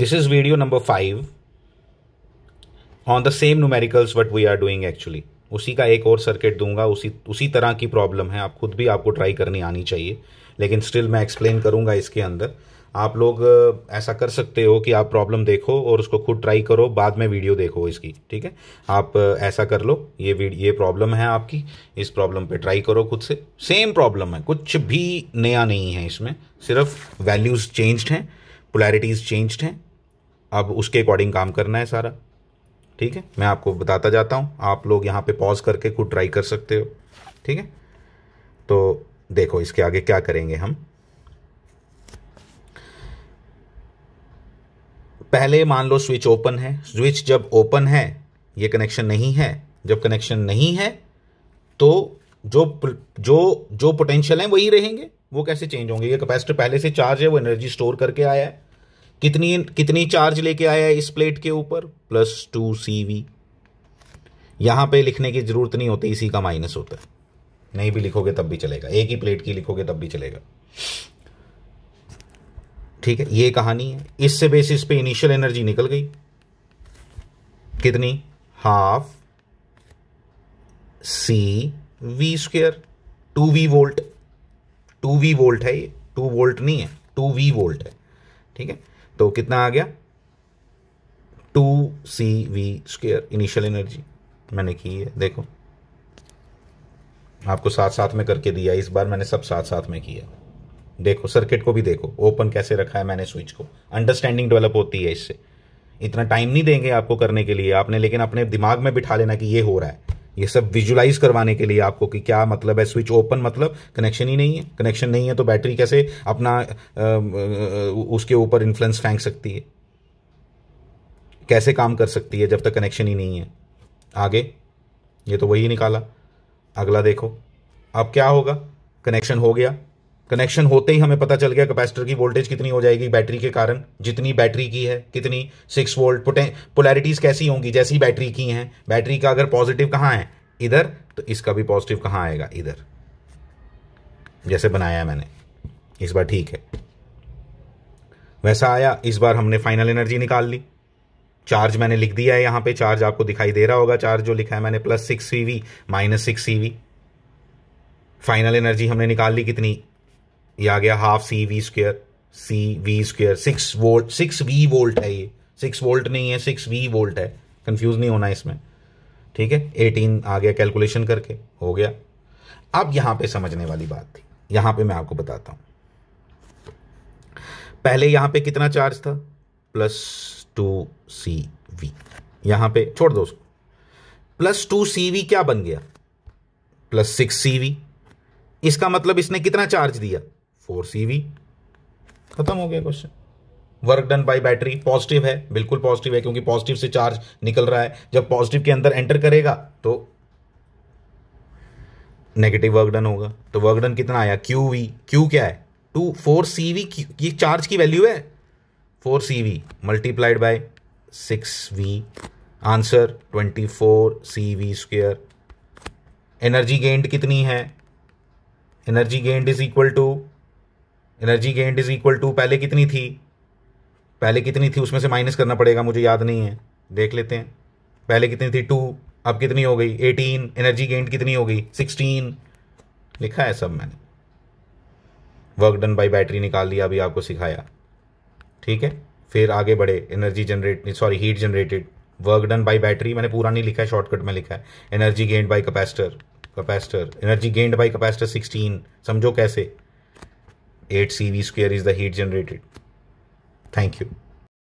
This is video number five on the same numericals what we are doing actually उसी का एक और circuit दूंगा उसी उसी तरह की प्रॉब्लम है आप खुद भी आपको ट्राई करनी आनी चाहिए लेकिन स्टिल मैं एक्सप्लेन करूंगा इसके अंदर आप लोग ऐसा कर सकते हो कि आप प्रॉब्लम देखो और उसको खुद ट्राई करो बाद में वीडियो देखो इसकी ठीक है आप ऐसा कर लो ये ये प्रॉब्लम है आपकी इस प्रॉब्लम पे ट्राई करो खुद से सेम प्रॉब्लम है कुछ भी नया नहीं है इसमें सिर्फ वैल्यूज़ चेंज्ड हैं पोलैरिटीज़ चेंज्ड हैं अब उसके अकॉर्डिंग काम करना है सारा ठीक है मैं आपको बताता जाता हूँ आप लोग यहाँ पे पॉज करके खुद ट्राई कर सकते हो ठीक है तो देखो इसके आगे क्या करेंगे हम पहले मान लो स्विच ओपन है स्विच जब ओपन है ये कनेक्शन नहीं है जब कनेक्शन नहीं है तो जो जो जो पोटेंशियल है वही रहेंगे वो कैसे चेंज होंगे ये कैपेसिटर पहले से चार्ज है वो एनर्जी स्टोर करके आया है कितनी कितनी चार्ज लेके आया है इस प्लेट के ऊपर प्लस टू सी वी यहां पर लिखने की ज़रूरत नहीं होती इसी का माइनस होता है नहीं भी लिखोगे तब भी चलेगा एक ही प्लेट की लिखोगे तब भी चलेगा ठीक है ये कहानी है इससे बेसिस पे इनिशियल एनर्जी निकल गई कितनी half C V square two V volt two V volt है ये टू वोल्ट नहीं है टू वी वोल्ट है ठीक है तो कितना आ गया two C V square initial energy मैंने की है देखो आपको साथ साथ में करके दिया इस बार मैंने सब साथ साथ में किया देखो सर्किट को भी देखो ओपन कैसे रखा है मैंने स्विच को अंडरस्टैंडिंग डेवलप होती है इससे इतना टाइम नहीं देंगे आपको करने के लिए आपने लेकिन अपने दिमाग में बिठा लेना कि ये हो रहा है ये सब विजुलाइज करवाने के लिए आपको कि क्या मतलब है स्विच ओपन मतलब कनेक्शन ही नहीं है कनेक्शन नहीं है तो बैटरी कैसे अपना आ, उसके ऊपर इन्फ्लुएंस फेंक सकती है कैसे काम कर सकती है जब तक कनेक्शन ही नहीं है आगे ये तो वही निकाला अगला देखो अब क्या होगा कनेक्शन हो गया कनेक्शन होते ही हमें पता चल गया कैपेसिटर की वोल्टेज कितनी हो जाएगी बैटरी के कारण जितनी बैटरी की है कितनी सिक्स वोल्ट पोलैरिटीज कैसी होंगी जैसी बैटरी की हैं बैटरी का अगर पॉजिटिव कहाँ है इधर तो इसका भी पॉजिटिव कहाँ आएगा इधर जैसे बनाया है मैंने इस बार ठीक है वैसा आया इस बार हमने फाइनल एनर्जी निकाल ली चार्ज मैंने लिख दिया है यहाँ पे चार्ज आपको दिखाई दे रहा होगा चार्ज जो लिखा है मैंने plus six C V minus six C V final energy हमने निकाल ली कितनी ये आ गया half C V square C V square six volt six V volt है ये सिक्स वोल्ट नहीं है सिक्स वी वोल्ट है कंफ्यूज नहीं होना इसमें ठीक है एटीन आ गया कैलकुलेशन करके हो गया अब यहां पे समझने वाली बात थी यहां पे मैं आपको बताता हूं पहले यहां पे कितना चार्ज था प्लस टू सी वी यहां पे छोड़ दो उसको प्लस टू सी वी क्या बन गया प्लस सिक्स सी वी इसका मतलब इसने कितना चार्ज दिया फोर सी वी खत्म हो गया question work done by battery positive है बिल्कुल पॉजिटिव है क्योंकि पॉजिटिव से चार्ज निकल रहा है जब पॉजिटिव के अंदर एंटर करेगा तो नेगेटिव वर्क डन होगा तो वर्क डन कितना आया क्यू वी क्यू क्या है टू फोर सी वी ये चार्ज की वैल्यू है four C V multiplied by six V answer twenty four C V square energy gained कितनी है energy gained is equal to energy gained is equal to पहले कितनी थी पहले कितनी थी उसमें से माइनस करना पड़ेगा मुझे याद नहीं है देख लेते हैं पहले कितनी थी टू अब कितनी हो गई एटीन एनर्जी गेंड कितनी हो गई सिक्सटीन लिखा है सब मैंने वर्क डन बाय बैटरी निकाल दिया अभी आपको सिखाया ठीक है फिर आगे बढ़े energy generate sorry heat generated work done by battery मैंने पूरा नहीं लिखा है शॉर्टकट में लिखा है energy gained by capacitor capacitor energy gained by capacitor sixteen समझो कैसे 8 CV square is the heat generated. Thank you.